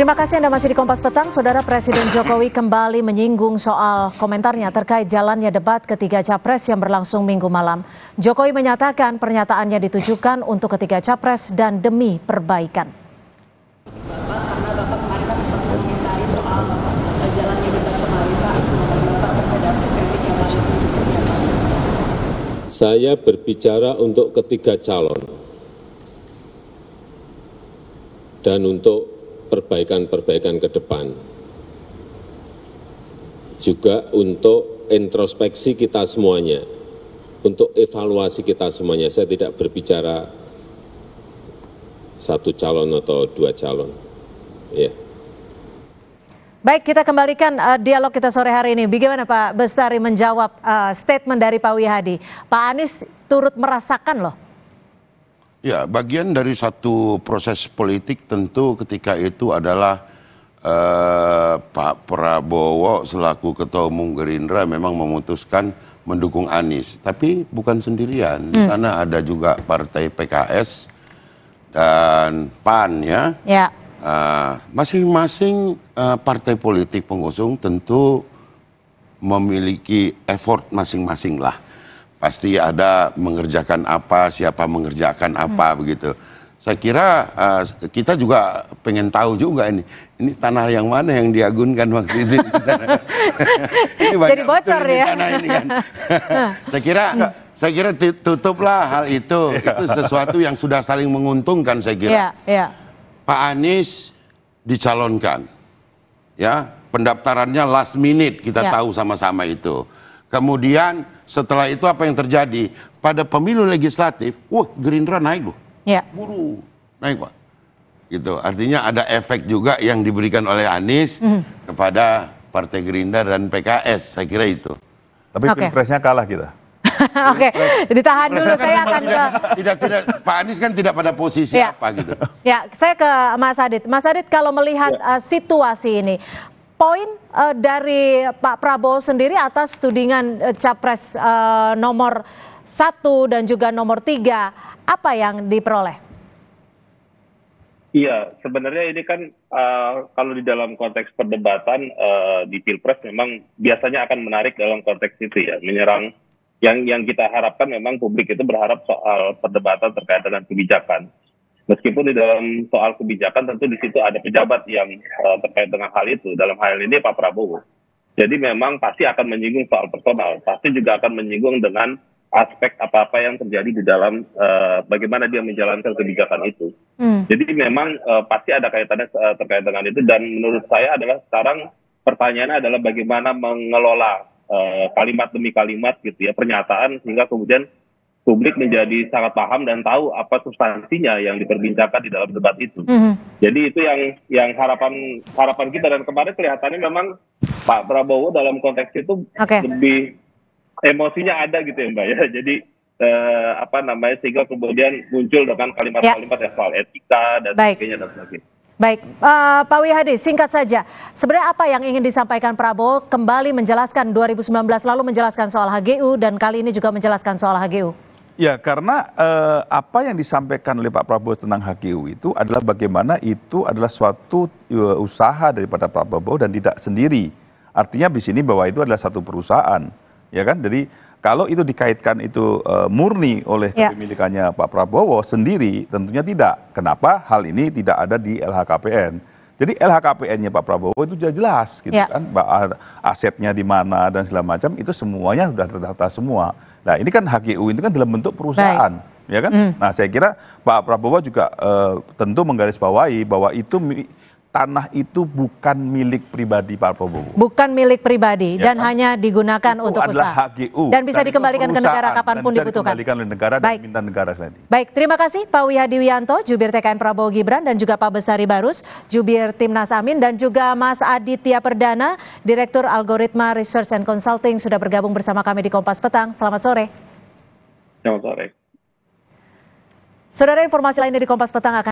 Terima kasih Anda masih di Kompas Petang. Saudara Presiden Jokowi kembali menyinggung soal komentarnya terkait jalannya debat ketiga capres yang berlangsung minggu malam. Jokowi menyatakan pernyataannya ditujukan untuk ketiga capres dan demi perbaikan. Saya berbicara untuk ketiga calon dan untuk perbaikan-perbaikan ke depan juga untuk introspeksi kita semuanya, untuk evaluasi kita semuanya. Saya tidak berbicara satu calon atau dua calon. Ya. Baik, kita kembalikan uh, dialog kita sore hari ini. Bagaimana Pak Bestari menjawab uh, statement dari Pak Wihadi? Pak Anies turut merasakan loh Ya, bagian dari satu proses politik tentu ketika itu adalah eh, Pak Prabowo selaku Ketua Umum Gerindra memang memutuskan mendukung Anies, tapi bukan sendirian. Hmm. Di sana ada juga partai PKS dan PAN ya. Ya. Eh, masing-masing uh, uh, partai politik pengusung tentu memiliki effort masing-masing lah pasti ada mengerjakan apa, siapa mengerjakan apa hmm. begitu. Saya kira uh, kita juga pengen tahu juga ini, ini tanah yang mana yang diagunkan waktu itu. ini Jadi bocor ya. Tanah ini kan. saya kira, hmm. saya kira tutuplah hal itu. Iya. Itu sesuatu yang sudah saling menguntungkan saya kira. Yeah, yeah. Pak Anies dicalonkan, ya pendaftarannya last minute kita yeah. tahu sama-sama itu. Kemudian setelah itu apa yang terjadi? Pada pemilu legislatif, wah Gerindra naik loh. Ya. Buru naik Pak. Gitu. Artinya ada efek juga yang diberikan oleh Anies mm. kepada Partai Gerindra dan PKS, saya kira itu. Tapi okay. pilpresnya kalah kita. Oke, okay. ditahan dulu. Saya kan akan ke tidak tidak Pak Anies kan tidak pada posisi ya. apa gitu. Ya, saya ke Mas Adit. Mas Adit kalau melihat ya. uh, situasi ini, poin uh, dari Pak Prabowo sendiri atas tudingan uh, capres uh, nomor satu dan juga nomor tiga apa yang diperoleh? Iya, sebenarnya ini kan uh, kalau di dalam konteks perdebatan uh, di pilpres memang biasanya akan menarik dalam konteks itu ya, menyerang yang yang kita harapkan memang publik itu berharap soal perdebatan terkait dengan kebijakan. Meskipun di dalam soal kebijakan tentu di situ ada pejabat yang uh, terkait dengan hal itu. Dalam hal ini Pak Prabowo. Jadi memang pasti akan menyinggung soal personal, pasti juga akan menyinggung dengan aspek apa-apa yang terjadi di dalam uh, bagaimana dia menjalankan kebijakan itu. Hmm. Jadi memang uh, pasti ada kaitannya uh, terkait dengan itu dan menurut saya adalah sekarang pertanyaannya adalah bagaimana mengelola uh, kalimat demi kalimat gitu ya pernyataan sehingga kemudian publik menjadi sangat paham dan tahu apa substansinya yang diperbincangkan di dalam debat itu. Mm -hmm. Jadi itu yang yang harapan harapan kita dan kemarin kelihatannya memang Pak Prabowo dalam konteks itu okay. lebih emosinya ada gitu ya Mbak ya. Jadi eh, apa namanya sehingga kemudian muncul dengan kalimat-kalimat yeah. soal etika dan Baik. sebagainya dan sebagainya. Baik, uh, Pak Wihadi, singkat saja. Sebenarnya apa yang ingin disampaikan Prabowo kembali menjelaskan 2019 lalu menjelaskan soal HGU dan kali ini juga menjelaskan soal HGU? Ya, karena eh, apa yang disampaikan oleh Pak Prabowo tentang HGU itu adalah bagaimana itu adalah suatu eh, usaha daripada Pak Prabowo dan tidak sendiri. Artinya di sini bahwa itu adalah satu perusahaan, ya kan? Jadi kalau itu dikaitkan itu uh, murni oleh ya. kepemilikannya Pak Prabowo sendiri, tentunya tidak. Kenapa hal ini tidak ada di LHKPN? Jadi LHKPN-nya Pak Prabowo itu sudah jelas gitu ya. kan, asetnya di mana dan segala macam itu semuanya sudah terdata semua. Nah, ini kan HGU itu kan dalam bentuk perusahaan. Baik. Ya kan? Mm. Nah, saya kira Pak Prabowo juga uh, tentu menggarisbawahi bahwa itu tanah itu bukan milik pribadi Pak Prabowo. Bukan milik pribadi ya, dan kan? hanya digunakan itu untuk adalah usaha. HGU dan bisa dan dikembalikan ke negara kapanpun dan dibutuhkan. Dikembalikan oleh negara Baik. dan minta negara sendiri. Baik, terima kasih Pak Wihadi Wianto, jubir TKN Prabowo Gibran dan juga Pak Besari Barus, jubir Timnas Amin dan juga Mas Aditya Perdana, Direktur Algoritma Research and Consulting sudah bergabung bersama kami di Kompas Petang. Selamat sore. Selamat sore. Saudara informasi lainnya di Kompas Petang akan